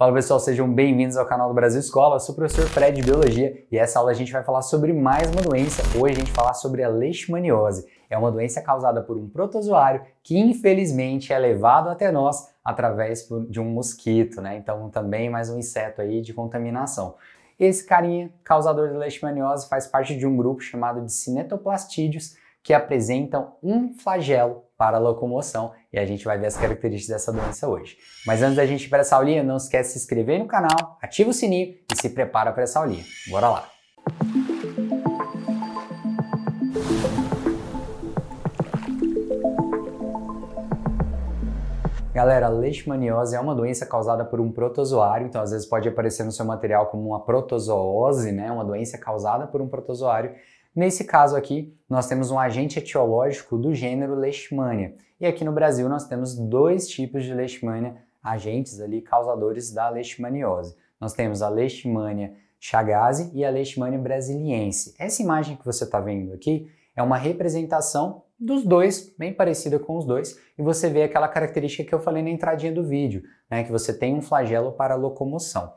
Fala pessoal, sejam bem-vindos ao canal do Brasil Escola, eu sou o professor Fred de Biologia e essa aula a gente vai falar sobre mais uma doença. Hoje a gente vai falar sobre a leishmaniose. É uma doença causada por um protozoário que infelizmente é levado até nós através de um mosquito, né? Então também mais um inseto aí de contaminação. Esse carinha, causador da leishmaniose, faz parte de um grupo chamado de cinetoplastídeos que apresentam um flagelo para a locomoção e a gente vai ver as características dessa doença hoje. Mas antes da gente ir para essa aulinha, não esquece de se inscrever no canal, ativa o sininho e se prepara para essa aulinha. Bora lá! Galera, leishmaniose é uma doença causada por um protozoário, então às vezes pode aparecer no seu material como uma protozoose, né? Uma doença causada por um protozoário Nesse caso aqui, nós temos um agente etiológico do gênero Leishmania. E aqui no Brasil nós temos dois tipos de Leishmania, agentes ali causadores da leishmaniose. Nós temos a Leishmania Chagas e a Leishmania brasiliense. Essa imagem que você está vendo aqui é uma representação dos dois, bem parecida com os dois, e você vê aquela característica que eu falei na entradinha do vídeo, né, que você tem um flagelo para locomoção.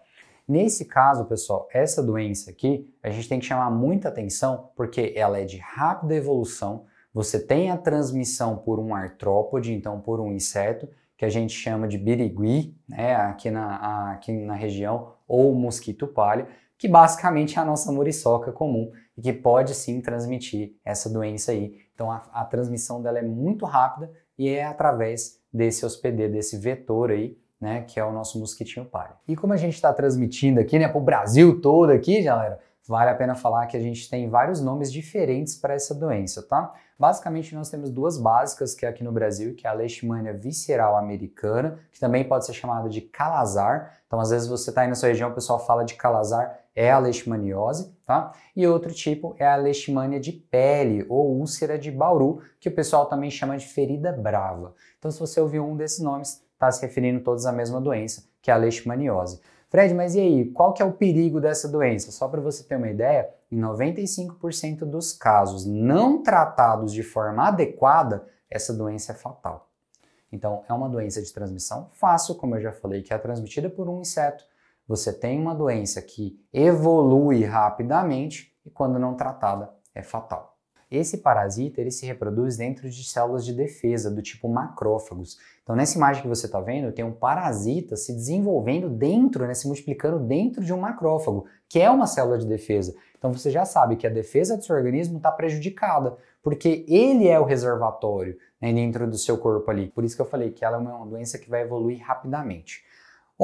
Nesse caso, pessoal, essa doença aqui, a gente tem que chamar muita atenção porque ela é de rápida evolução, você tem a transmissão por um artrópode, então por um inseto, que a gente chama de birigui, né, aqui, na, aqui na região, ou mosquito palha, que basicamente é a nossa muriçoca comum e que pode sim transmitir essa doença aí. Então a, a transmissão dela é muito rápida e é através desse hospedeiro, desse vetor aí, né, que é o nosso mosquitinho palha. E como a gente está transmitindo aqui, né, para o Brasil todo aqui, galera, vale a pena falar que a gente tem vários nomes diferentes para essa doença, tá? Basicamente, nós temos duas básicas que é aqui no Brasil, que é a leishmania visceral americana, que também pode ser chamada de calazar. Então, às vezes você está aí na sua região, o pessoal fala de calazar, é a leishmaniose, tá? E outro tipo é a leishmania de pele ou úlcera de Bauru, que o pessoal também chama de ferida brava. Então, se você ouvir um desses nomes, está se referindo todos à mesma doença, que é a leishmaniose. Fred, mas e aí, qual que é o perigo dessa doença? Só para você ter uma ideia, em 95% dos casos não tratados de forma adequada, essa doença é fatal. Então, é uma doença de transmissão fácil, como eu já falei, que é transmitida por um inseto. Você tem uma doença que evolui rapidamente e, quando não tratada, é fatal. Esse parasita ele se reproduz dentro de células de defesa do tipo macrófagos. Então nessa imagem que você está vendo, tem um parasita se desenvolvendo dentro, né, se multiplicando dentro de um macrófago, que é uma célula de defesa. Então você já sabe que a defesa do seu organismo está prejudicada, porque ele é o reservatório né, dentro do seu corpo ali. Por isso que eu falei que ela é uma doença que vai evoluir rapidamente.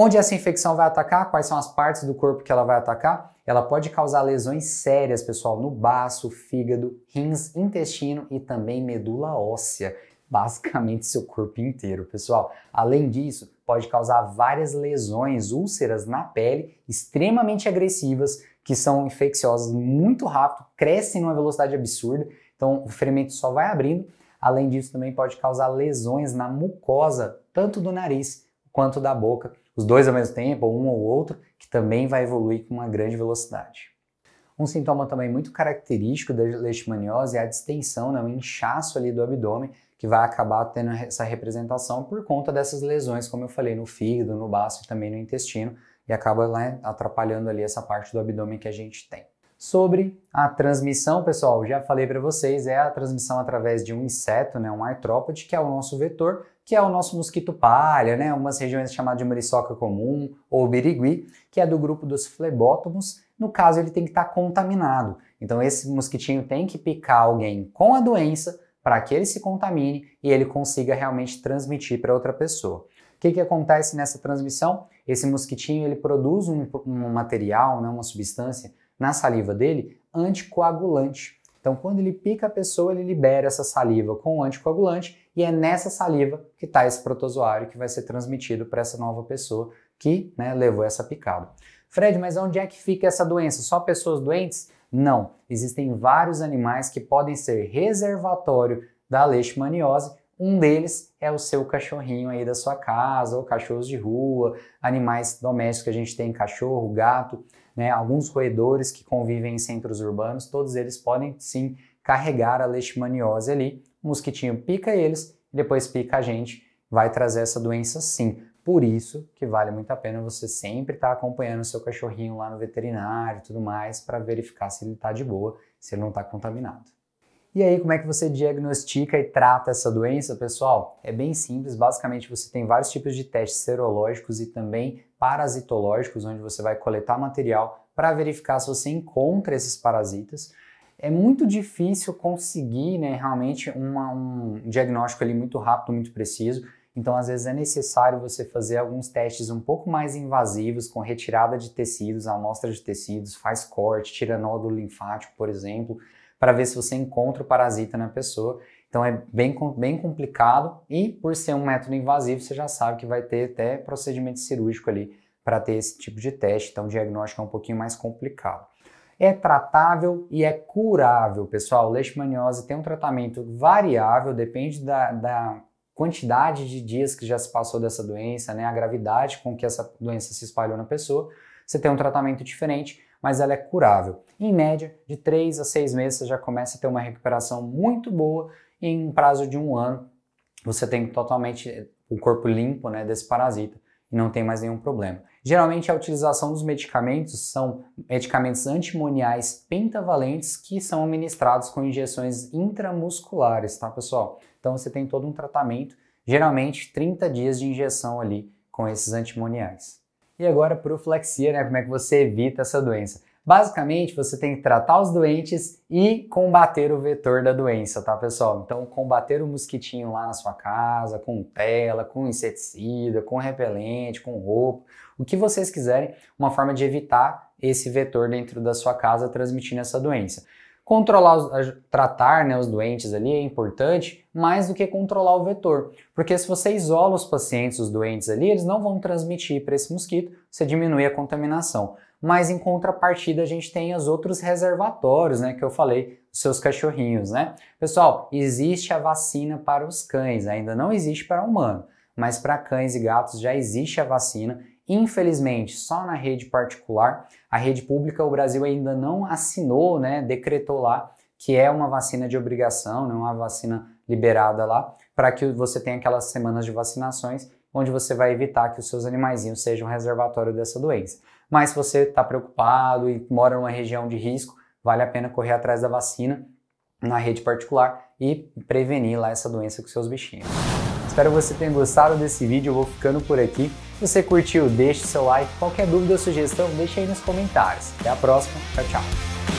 Onde essa infecção vai atacar? Quais são as partes do corpo que ela vai atacar? Ela pode causar lesões sérias, pessoal, no baço, fígado, rins, intestino e também medula óssea, basicamente seu corpo inteiro, pessoal. Além disso, pode causar várias lesões, úlceras na pele, extremamente agressivas, que são infecciosas muito rápido, crescem numa velocidade absurda, então o ferimento só vai abrindo. Além disso, também pode causar lesões na mucosa, tanto do nariz quanto da boca os dois ao mesmo tempo, ou um ou outro, que também vai evoluir com uma grande velocidade. Um sintoma também muito característico da leishmaniose é a distensão, né, o inchaço ali do abdômen, que vai acabar tendo essa representação por conta dessas lesões, como eu falei, no fígado, no baço e também no intestino, e acaba né, atrapalhando ali essa parte do abdômen que a gente tem. Sobre a transmissão, pessoal, já falei para vocês, é a transmissão através de um inseto, né, um artrópode, que é o nosso vetor, que é o nosso mosquito palha, né? Algumas regiões chamadas de muriçoca comum ou birigui, que é do grupo dos flebótomos. No caso, ele tem que estar tá contaminado. Então, esse mosquitinho tem que picar alguém com a doença para que ele se contamine e ele consiga realmente transmitir para outra pessoa. O que, que acontece nessa transmissão? Esse mosquitinho ele produz um, um material, né, uma substância na saliva dele anticoagulante. Então, quando ele pica a pessoa, ele libera essa saliva com o anticoagulante e é nessa saliva que está esse protozoário que vai ser transmitido para essa nova pessoa que né, levou essa picada. Fred, mas onde é que fica essa doença? Só pessoas doentes? Não. Existem vários animais que podem ser reservatório da leishmaniose. Um deles é o seu cachorrinho aí da sua casa, ou cachorros de rua, animais domésticos que a gente tem, cachorro, gato né, alguns roedores que convivem em centros urbanos, todos eles podem sim carregar a leishmaniose ali. O mosquitinho pica eles, depois pica a gente, vai trazer essa doença sim. Por isso que vale muito a pena você sempre estar tá acompanhando o seu cachorrinho lá no veterinário e tudo mais para verificar se ele está de boa, se ele não está contaminado. E aí, como é que você diagnostica e trata essa doença, pessoal? É bem simples, basicamente você tem vários tipos de testes serológicos e também parasitológicos, onde você vai coletar material para verificar se você encontra esses parasitas. É muito difícil conseguir né, realmente uma, um diagnóstico ali muito rápido, muito preciso. Então, às vezes é necessário você fazer alguns testes um pouco mais invasivos, com retirada de tecidos, amostra de tecidos, faz corte, tira nódulo linfático, por exemplo para ver se você encontra o parasita na pessoa. Então é bem, bem complicado e por ser um método invasivo, você já sabe que vai ter até procedimento cirúrgico ali para ter esse tipo de teste, então o diagnóstico é um pouquinho mais complicado. É tratável e é curável, pessoal. Leishmaniose tem um tratamento variável, depende da, da quantidade de dias que já se passou dessa doença, né, a gravidade com que essa doença se espalhou na pessoa. Você tem um tratamento diferente, mas ela é curável. Em média, de 3 a 6 meses você já começa a ter uma recuperação muito boa e em um prazo de um ano você tem totalmente eh, o corpo limpo né, desse parasita e não tem mais nenhum problema. Geralmente a utilização dos medicamentos são medicamentos antimoniais pentavalentes que são administrados com injeções intramusculares, tá pessoal? Então você tem todo um tratamento, geralmente 30 dias de injeção ali com esses antimoniais e agora profilaxia, né? Como é que você evita essa doença? Basicamente, você tem que tratar os doentes e combater o vetor da doença, tá, pessoal? Então, combater o mosquitinho lá na sua casa, com tela, com inseticida, com repelente, com roupa, o que vocês quiserem, uma forma de evitar esse vetor dentro da sua casa transmitindo essa doença. Controlar, os, tratar né, os doentes ali é importante, mais do que controlar o vetor, porque se você isola os pacientes, os doentes ali, eles não vão transmitir para esse mosquito, você diminui a contaminação. Mas em contrapartida, a gente tem os outros reservatórios, né, que eu falei, os seus cachorrinhos, né? Pessoal, existe a vacina para os cães, ainda não existe para o humano, mas para cães e gatos já existe a vacina Infelizmente, só na rede particular, a rede pública, o Brasil ainda não assinou, né, decretou lá que é uma vacina de obrigação, não é uma vacina liberada lá, para que você tenha aquelas semanas de vacinações onde você vai evitar que os seus animaizinhos sejam reservatório dessa doença. Mas se você está preocupado e mora numa região de risco, vale a pena correr atrás da vacina na rede particular e prevenir lá essa doença com seus bichinhos. Espero que você tenha gostado desse vídeo, eu vou ficando por aqui. Se você curtiu, deixe seu like. Qualquer dúvida ou sugestão, deixe aí nos comentários. Até a próxima, tchau, tchau.